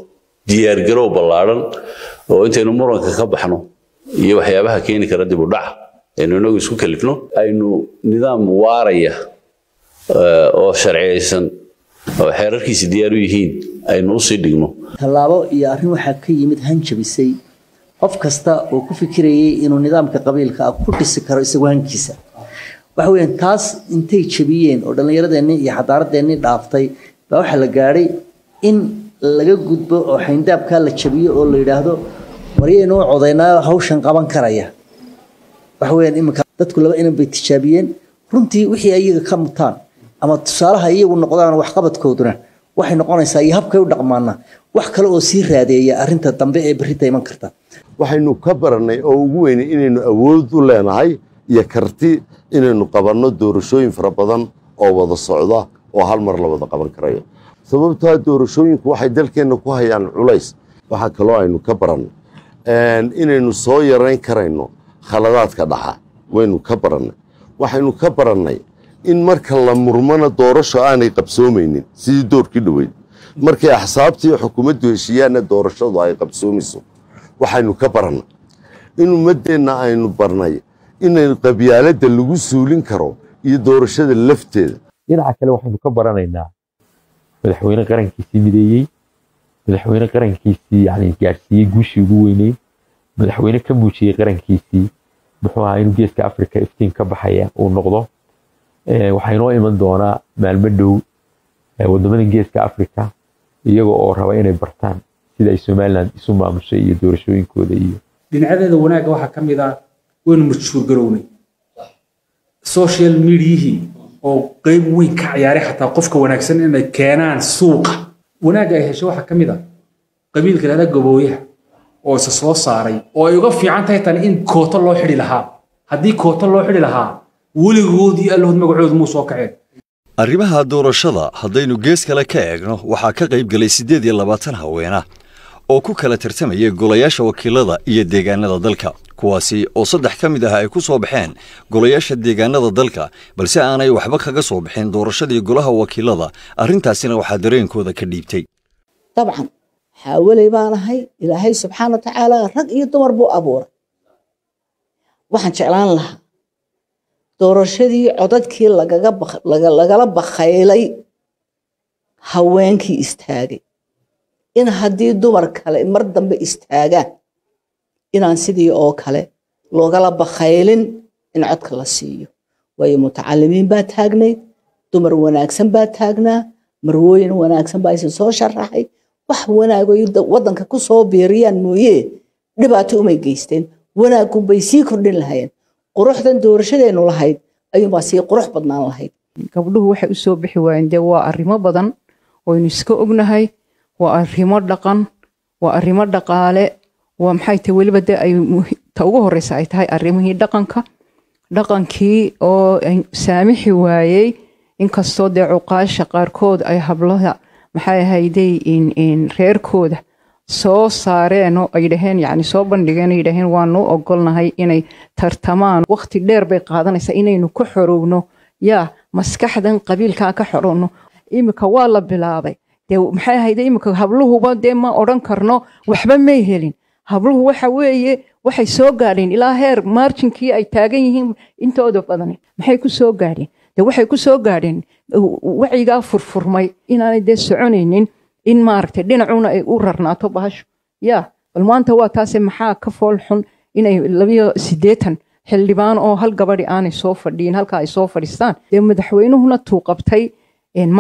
diyaargarow ballaadhan oo intaynu muranka ka baxno iyo waxyaabaha keeni kara dib u dhaca aynu inagu isku kalifno aynu nidaam waaraya eh, oo sharciyaysan oo xeerarkiisa diyaar u yihiin aynu usii dhigno tallaabo iyo arrin waxaa ka yimid hanjabisay qof kasta oo ku fikirayay inuu nidaamka qabiilka ah ku dhisi karo isagu hankiisa waxa weyaan taas intay jabiyeen oo dhallinyaradeennii iyo xadaaradeennii dhaaftay baa waxaa la gaadhay in laga gudbo oo xayndaabkaa la jabiyo oo la yidhaahdo waryaynoo codaynaa hawshan qaban karaya waxa weyaan iminka dadku laba inan bay tijaabiyeen runtii wixii ayaga ka mutaan ama tusaalaha iyagu noqdaan waxqabadkooduna waxay noqonaysaa iyo habkay u dhaqmaana wax kale oo sii raadeeya arrinta dambe ee berrita iman karta waxaynu ka baranay oo ugu weynay inaynu awood u leenahay iyo karti inaynu qabanno doorashooyin fara badan oo wada socda oo hal mar la wada qaban karayo sababtoa doorashooyinku waxay dalkeenna ku hayaan culays waxaa kaloo aynu ka baranno inaynu soo yarayn karayno khaladaadka dhaxa waynu ka barannay waxaynu ka barannay in marka la murmana doorasho aanay qabsoomaynin sidii doorkii dhoweyd markay axsaabtii xukuumaddu heshiiyaanna doorashadu ay qabsoomayso waxaynu ka barannay in ummaddeenna aynu barnay in qabyaaladda lagu suulin karo iyo doorashada lafteeda dhinaca kale waxaynu ka baranaynaa madaxweyne qarankiisii mideeyey madaxweyne qarankiisii yani gaadhsiiyey guushii ugu weyneyd madaxweyne ka muujiyey qarankiisii muxuu ahaa inuu geeska africa iftiin ka baxaya uu noqdo eh, waxaa inoo iman doonaa maalmo dhow eh, wadamada geeska africa iyaga oo raba inay bartaan sida ay somalilan isu maamushay iyo doorashooyinkooda iyo dhinacadeeda wanaaga waxaa ka mid ah waynu mashhuurgarownay social mediahii oo qayb weyn ka ciyaaray xataa qofka wanaagsan inay keenaan suuqa wanaaga ay heshay waxaa ka mid a qabiilka lala gabooyaha oo isa soo saaray oo ay uga fiican tahay tan in kooto loo xidhi lahaa haddii kooto loo xidhi lahaa weligoodii allahood magacoodu muu soo kaceen arrimaha doorashada haddaynu gees kale ka eegno waxaa ka qayb galay siddeed iyo labaatan haweena oo ku kala tartamaya golayaasha wakiilada iyo deegaanada dalka kuwaasi oo saddex ka mid ah ay ku soo baxeen golayaasha deegaanada dalka balse aanay waxba kaga soo bixin doorashadii golaha wakiilada arrintaasina waxaa dareenkooda ka dhiibtay dabcan xaawaley baan ahay ilaahay subxaana wa tacaala rag iyo dumar buu abuuray waxaan jeclaan lahaa doorashadii codadkii lagala bakhaylay haweenkii istaagay in haddii dumar kale mar dambe istaagaan inaan sidii oo kale loogala bakhaylin in codka la siiyo waayo mutacalimiin baa taagnayd dumar wanaagsan baa taagnaa marwooyin wanaagsan baa isin soo sharaxay wax wanaag waddanka ku soo biiriyaan mooye dhibaato umay geysteen wanaagkunbay sii kordhin lahayeen quruxdan doorashadeenu lahayd ayuunbaa sii qurux badnaan lahayd gabdhuhu waxay usoo bixi waayeen dee waa arrimo badan waynu iska ognahay waa arrimo dhaqan waa arrimo dhaqaale waa maxay tahay weliba de ay ta ugu horeysa ay tahay arrimihii dhaqanka dhaqankii oo saamixi waayey inkastoo dee cuqaasha qaarkood ay hablada maxay ahaydey reerkooda soo saareen oo ay dhaheen yani soo bandhigeen ay dhaheen waanu ogolnahay inay tartamaan waqti dheer bay qaadanaysaa inaynu ka xorowno yaa maskaxdan qabiilkaa ka xorowno iminka waa la bilaabay dee maxay ahayde iminka habluhuba dee ma odhan karno waxba may helin habluhu waxa weeye waxay soo gaadheen ilaa heer maarjinkii ay taagan yihiin intooda badan maxay ku soo gaadheen de waxay ku soo gaadheen wacyigaa furfurmay inaanay dee soconaynin in maaragtay dhinacuna ay u rarnaato bahashu yaa bal maanta waa taase maxaa ka fool xun inay labayo siddeetan xildhibaan oo hal gabadhi aanay soo fadhiyin halkaa ay soo fadhiistaan dee madaxweynuhuna tuuqabtay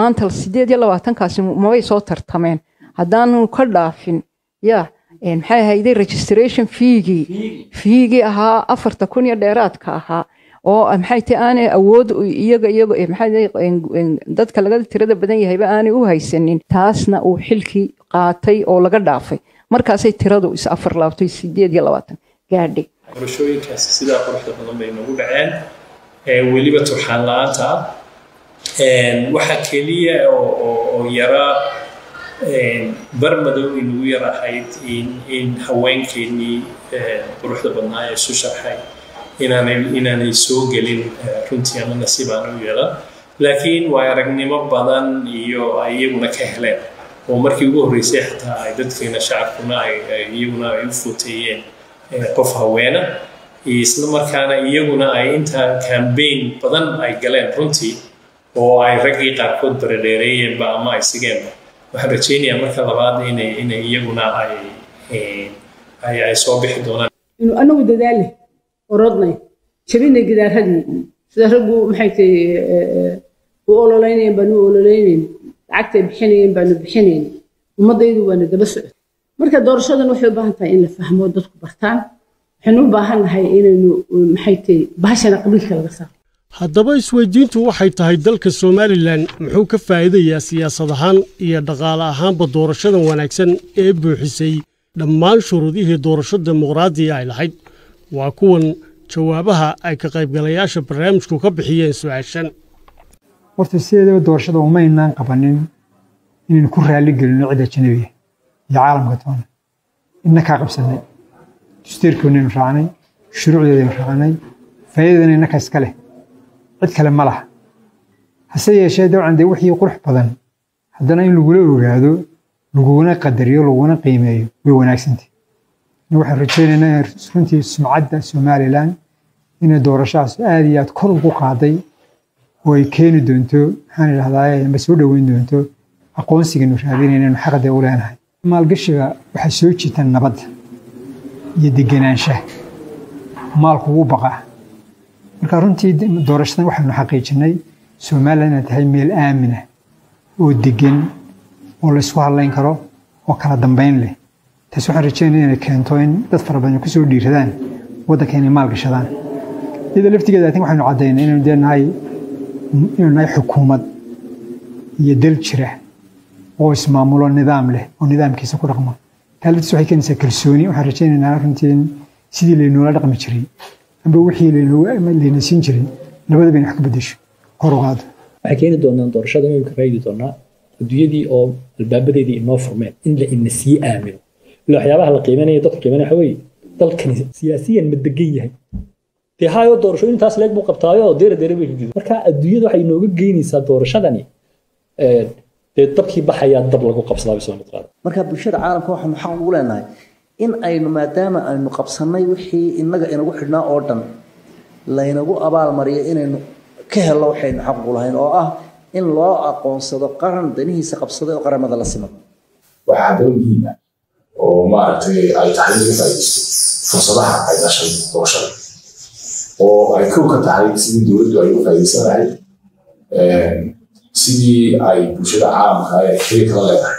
maanta siddeed iyo labaatankaasi mabay soo tartameen haddaanu ka dhaafin yaa maxay ahayday registration fiigii fiigii ahaa afarta kun iyo dheeraadka ahaa oo maxay ti aanay awood iyaga iyago dadka laga tirada badan yahayba aanay u haysanin taasna uu xilkii qaatay oo laga dhaafay markaasay tiradu is afar laabtay sideed iyo labaatan gaadhay qorashooyinkaasi sidaa quruxda badan bay nagu dhaceen weliba turxaan la-aanta ah waxaa keliya oo yaraa barmadow in ugu yar ahayd in haweenkeenii quruxda badnaa ee isu sharxay inaanay soo gelin runtii ama nasiib aan u yeelan laakiin waa aragnimo badan iyo ay iyaguna ka heleen oo markii ugu horreysay xataa ay dadkeena shacabkuna iyaguna ay u footeeyeen qof haweena isla markaana iyaguna ay intaa kambayn badan ay galeen runtii oo ay raggii qaarkood baradheereeyeenba ama ay sigeenba waxaan rajeynayaa marka labaad ina inay iyaguna eh, ay ay soo bixi doonaan inu anagu dadaale orodnay jabinay gidaarradii sida raggu maxay tay eh, eh, u ololeynayeen baanu u ololeynayn lacagtay bixinayeen baanu bixinayn ummaddaydu waana daba socota marka doorashadan waxay u baahan tahay in la fahmo dadku bartaan waxaynu u baahan nahay inaynu maxay tay bahashana qabiilka laga saaro haddaba isweydiintu waxay tahay dalka somalilan muxuu ka faa'iidayaa siyaasad ahaan iyo dhaqaale ahaanba doorashadan wanaagsan ee buuxisay dhammaan shuruudihii doorasho dimuqraadiya ay lahayd waa kuwan jawaabaha ay ka qaybgalayaasha barnaamijku ka bixiyeen su-aashan horta sideedaba doorashada umaynaan qabanin inaynu ku raaligelino cid ajanabiya iyo caalamka toona idna kaa qabsannay dasteerkoonnaynu raacnay shuruucdeedaynu raacnay faa'iidadanayna iska leh cid kale ma laha hase yeeshee dabcan dee wixii qurux badan haddana in lagula ogaado laguna qadariyo laguna qiimeeyo way wanaagsantay waxaan rajaynaynaa runtii sumcadda somalilan inay doorashadaas aad iyo aad kor ugu qaaday oo ay keeni doonto maxaan idhahdaa ama soo dhaweyn doonto aqoonsiganu raadinayna inu xaqda u leenahay maalgashiga waxaa soo jiita nabadda iyo degenaanshaha maalku wuu baqa marka runtii doorashadan waxaanu xaqiijinay somalilan inay tahay meel aamin oo degan oo laysku hadlayn karo oo kala dambayn leh taas waxaan rajeynaya inay keento in dad fara badan kusoo dhiiradaan waddanka inay maalgashadaan gashadaan laftigeeda atin waxaanu caddaynay inaynu dee nahay inaynu nahay xukuumad iyo dal jira oo ismaamulo nidaam leh oo nidaamkiisa ku dhaqmo taa laftiis waxay keenaysaa kalsooni waxaan rajeynaynaa runtii in sidii laynoola dhaqmi jiray amba wixii layna siin jiray labadaba wax ka bedesho kor uqaada waxay keeni doonaan doorashada imimka raaydi doonaa adduunyadii oo albaabadeedii inoo furmeen in la ina sii aamino ila waxyaabaha la qiimaynaya dadku qiimaynaya waxa weeye dalkani siyaasiyan ma degan yahay dee haayoo doorashooyintaas leeg buu qabtaayo oo deera deera bay ka jido marka adduunyada waxay inooga geynaysaa doorashadani dee dabkii baxayaa dab lagu qabsadaa bisoo mid qaada marka bulshada caalamka waxaanu xaq ugu leenahay in aynu maadaama aynu qabsanay wixii inaga inagu xidhnaa oo dhan laynagu abaalmariyo inaynu ka helo waxaynu xaqu lahayn oo ah in loo aqoonsado qaran danihiisa qabsaday oo qaramada la siman waxaa dal muhiim ah oo maaragtay ay tahay inaga faa'iidayso fursadaha ay dhashay doorashada oo ay kow ka tahay sidii dowladdu ay uga faa'iidaysanahay eh, sidii ay bulshada caalamka ah ee xiriirka la leedahay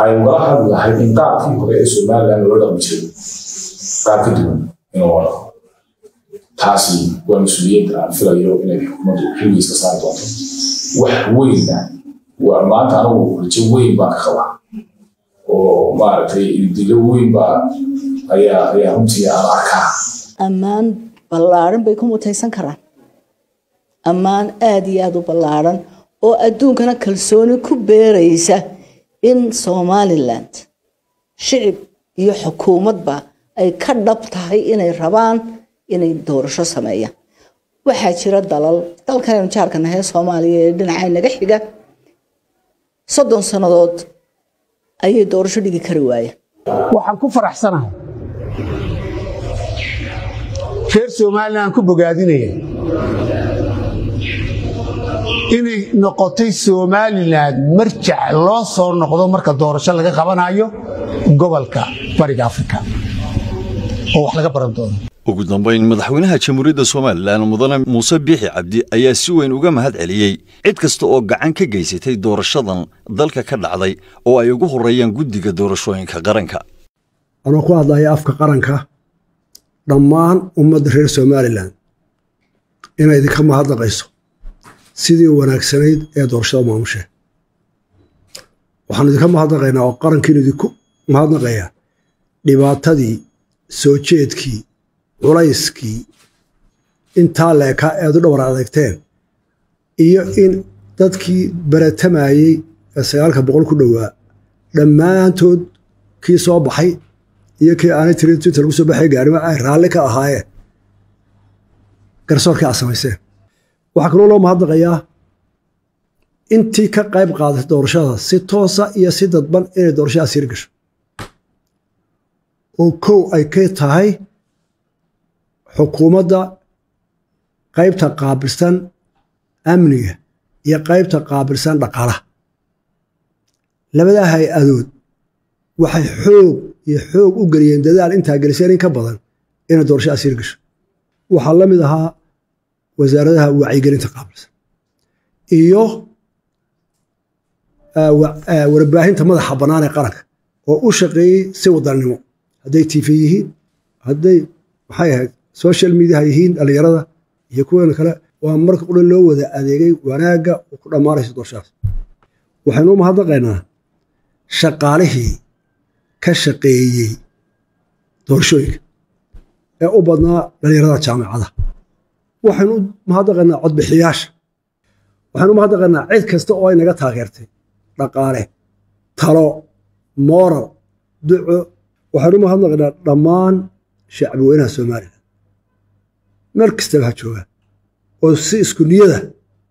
ay uga hadli lahayd in qaabkii hore ee somalilan loola dhaqmi jiray qaab ka duwan inuu wado taasi waa mas-uuliyadda aan filayo inay xukuumaddu xilligiis ka saari doonto wax weynna waa maanta anigu rajo weyn baan ka qabaa oo maaragtay dilo weyn baa ayaa ayaa runtii aan arkaa ammaan ballaaran bay ku mutaysan karaan ammaan aada iyo aada u ballaaran oo adduunkana kalsooni ku beeraysa in somaliland shicib iyo xukuumadba ay ka dhab tahay inay rabaan inay doorasho sameeyaan waxaa jira dalal dalkanaynu jaarkanahay soomaaliya ee dhinaca naga xiga soddon sannadood ayay doorasho dhigi kari waayeen waxaan ku faraxsanahay reer somalilan ku bogaadinaya inay noqotay somalilan marjac loo soo noqdo marka doorasho laga qabanayo gobolka bariga afrika oo wax laga baran doono ugu dambeyn madaxweynaha jamhuuriyadda somalilan mudane muuse biixi cabdi ayaa si weyn uga mahad celiyey cid kasta oo gacan ka geysatay doorashadan dalka ka dhacday oo ay ugu horeeyaan guddiga doorashooyinka qaranka anoo ku hadlaya afka qaranka dhammaan ummadda reer somalilan inay idinka mahadnaqayso sidii wanaagsanayd ee doorashada maamushe waxaan idinka mahadnaqaynaa oo qarankiinu idinku mahadnaqayaa dhibaatadii soo jeedkii culayskii intaa leekaa eed u dhowr adeegteen iyo in dadkii baratamayey ee sagaalka boqol ku dhowaa dhammaantood kii soo baxay iyo kii aanay tirin twita lagu soo baxay gaarimo ay raalli ka ahaayeen garsoorkii ad samayseen waxaa kaloo loo mahadnaqayaa intii ka qayb qaadatay doorashada si toosa iyo si dadban inay doorashada asiir gasho oo kow ay ka tahay xukuumadda qaybta qaabilsan amniga iyo qaybta qaabilsan dhaqaalaha labadaa hay-adood waxay xoog iyo xoog u geliyeen dadaal intaa gelisa in ka badan inay doorashadaas asiir gasho waxaa la mid ahaa wasaaradaha wacyigelinta qaabilsan iyo ah, ah, warbaahinta madaxa bannaan ee qaranka oo u shaqeeyey si wadannimo hadday tv yihiin hadday maxay ahayd social mediaha yihiin dhallinyarada iyo kuwan kale waa marka ule loo wada adeegay wanaagga uu ku dhammaanaysa doorashadas waxaynu u mahadnaqaynaa shaqaalihii ka shaqeeyey doorashooyinka ee u badnaa dhallinyarada jaamacadaha waxaan u mahadnaqaynaa codbixiyaasha waxaan u mahadnaqaynaa cid kasta oo ay naga taageertay dhaqaale talo mooral duco waxaan u mahadnaqaynaa dhammaan shacbi weynaha soomaalida meel kastaba ha joogaa oo si isku niyada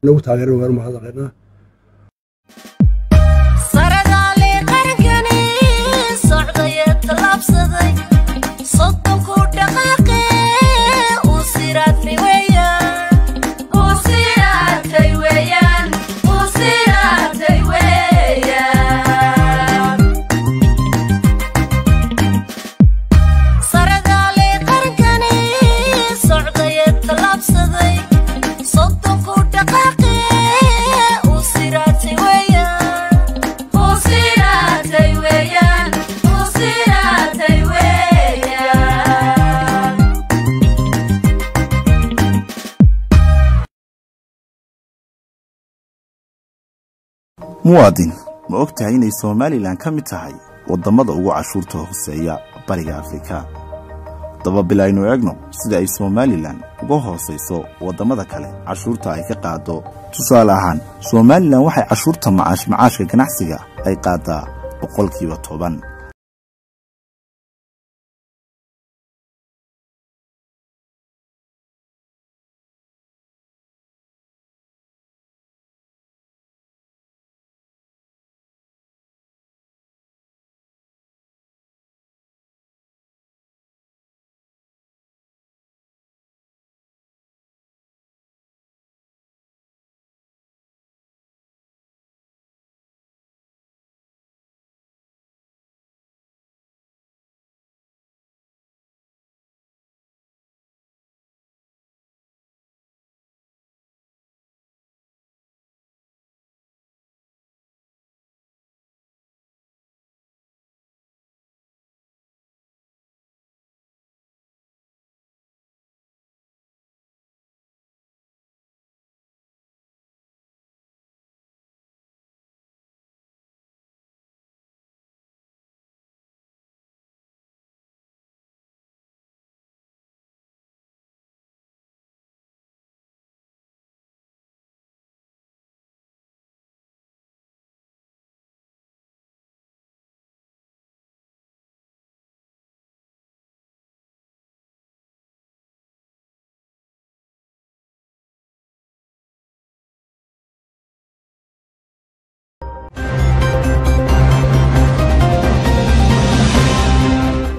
nagu taageera waan u mahadnaqaynaa muwaadin ma og tahay inay somalilan ka mid tahay waddamada ugu cashuurta hooseeya bariga afrika daba bil aynu eegno sida ay somalilan uga hoosayso waddamada kale cashuurta ay ka qaado tusaale ahaan somalilan waxay cashuurta macaash macaashka ganacsiga ay qaadaa boqolkiiba toban